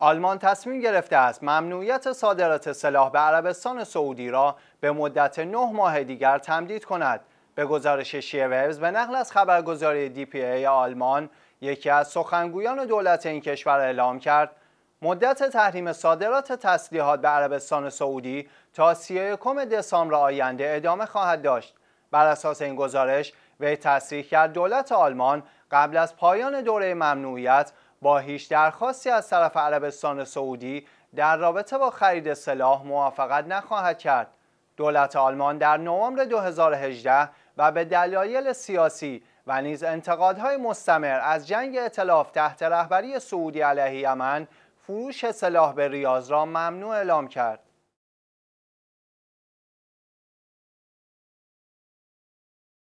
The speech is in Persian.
آلمان تصمیم گرفته است ممنوعیت صادرات سلاح به عربستان سعودی را به مدت نه ماه دیگر تمدید کند. به گزارش شیوز به نقل از خبرگزاری دی پی ای آلمان یکی از سخنگویان دولت این کشور اعلام کرد مدت تحریم صادرات تسلیحات به عربستان سعودی تا کم دسامبر آینده ادامه خواهد داشت. بر اساس این گزارش وی تصریح کرد دولت آلمان قبل از پایان دوره ممنوعیت با هیچ درخواستی از طرف عربستان سعودی در رابطه با خرید سلاح موافقت نخواهد کرد. دولت آلمان در نوامبر 2018 و به دلایل سیاسی و نیز انتقادهای مستمر از جنگ اطلاف تحت رهبری سعودی علیه یمن فروش سلاح به ریاض را ممنوع اعلام کرد.